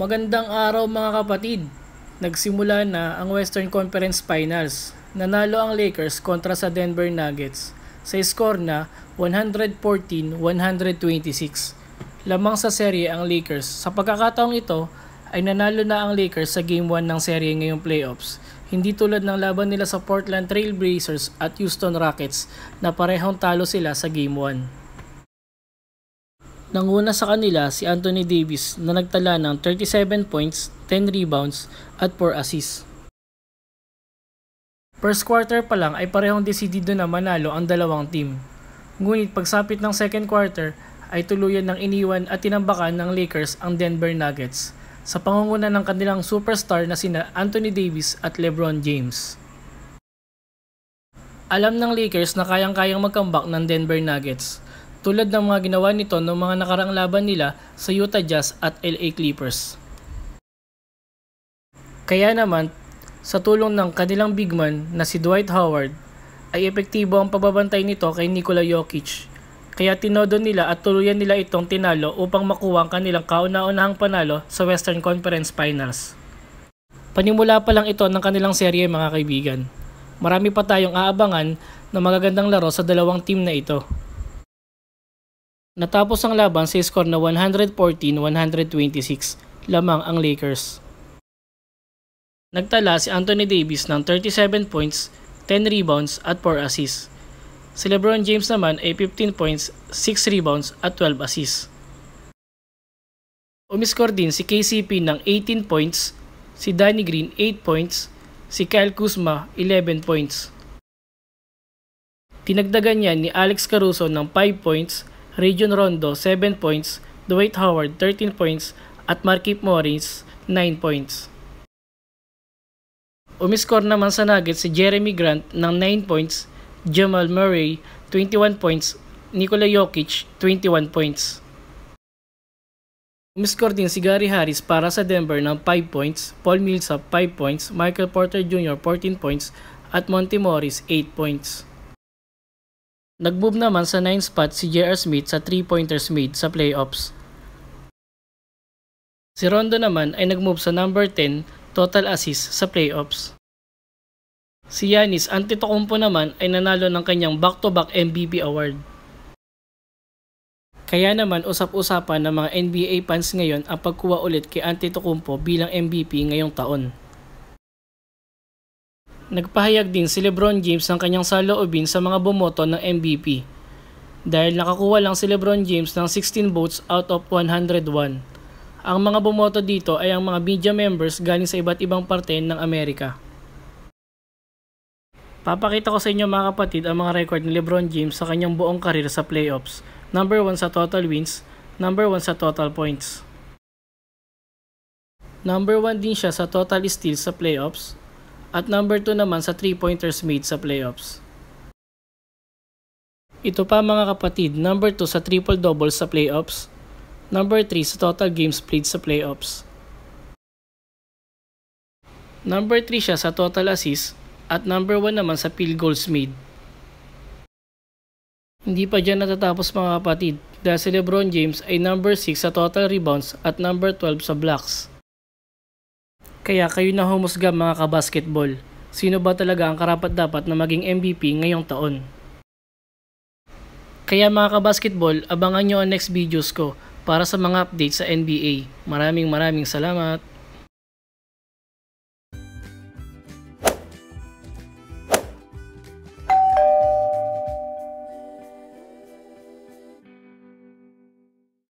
Magandang araw mga kapatid. Nagsimula na ang Western Conference Finals. Nanalo ang Lakers kontra sa Denver Nuggets sa score na 114-126. Lamang sa serye ang Lakers. Sa pagkakataong ito ay nanalo na ang Lakers sa Game 1 ng serye ngayong playoffs. Hindi tulad ng laban nila sa Portland Trail Blazers at Houston Rockets na parehong talo sila sa Game 1. Nanguna sa kanila si Anthony Davis na nagtala ng 37 points, 10 rebounds at 4 assists. First quarter pa lang ay parehong desidido na manalo ang dalawang team. Ngunit pagsapit ng second quarter ay tuluyan ng iniwan at tinambakan ng Lakers ang Denver Nuggets sa pangunguna ng kanilang superstar na sina Anthony Davis at LeBron James. Alam ng Lakers na kayang-kayang mag-comeback ng Denver Nuggets tulad ng mga ginawa nito noong mga nakarang laban nila sa Utah Jazz at LA Clippers. Kaya naman, sa tulong ng kanilang big man na si Dwight Howard, ay epektibo ang pagbabantay nito kay Nikola Jokic. Kaya tinodo nila at tuluyan nila itong tinalo upang makuha ang kanilang kauna-unahang panalo sa Western Conference Finals. Panimula pa lang ito ng kanilang serye mga kaibigan. Marami pa tayong aabangan na magagandang laro sa dalawang team na ito. Natapos ang laban sa score na 114-126 lamang ang Lakers. Nagtala si Anthony Davis ng 37 points, 10 rebounds at 4 assists. Si LeBron James naman ay 15 points, 6 rebounds at 12 assists. Umiscore din si KCP ng 18 points, si Danny Green 8 points, si Kyle Kuzma 11 points. Tinagdagan niya ni Alex Caruso ng 5 points, Region Rondo 7 points, Dwight Howard 13 points at Markip Morris 9 points. Umiskor naman sa Nuggets si Jeremy Grant ng 9 points, Jamal Murray 21 points, Nikola Jokic 21 points. Umiskor din si Gary Harris para sa Denver ng 5 points, Paul Millsap 5 points, Michael Porter Jr. 14 points at Monty Morris 8 points. Nag-move naman sa 9 spot si J.R. Smith sa 3-pointers made sa playoffs. Si Rondo naman ay nag-move sa number 10 total assists sa playoffs. Si Yanis Antetokounmpo naman ay nanalo ng kanyang back-to-back -back MVP award. Kaya naman usap-usapan ng mga NBA fans ngayon ang pagkuha ulit kay Antetokounmpo bilang MVP ngayong taon. Nagpahayag din si Lebron James ng kanyang saloobin sa mga bumoto ng MVP dahil nakakuha lang si Lebron James ng 16 votes out of 101. Ang mga bumoto dito ay ang mga media members galing sa iba't ibang parte ng Amerika. Papakita ko sa inyo mga kapatid ang mga record ni Lebron James sa kanyang buong karir sa playoffs. Number 1 sa total wins, number 1 sa total points. Number 1 din siya sa total steals sa playoffs, at number 2 naman sa 3 pointers made sa playoffs. Ito pa mga kapatid, number 2 sa triple doubles sa playoffs. Number 3 sa total games played sa playoffs. Number 3 siya sa total assists at number 1 naman sa field goals made. Hindi pa dyan natatapos mga kapatid dahil si Lebron James ay number 6 sa total rebounds at number 12 sa blocks. Kaya kayo na humusga mga kabasketball. Sino ba talaga ang karapat-dapat na maging MVP ngayong taon? Kaya mga kabasketball, abangan nyo ang next videos ko para sa mga update sa NBA. Maraming maraming salamat!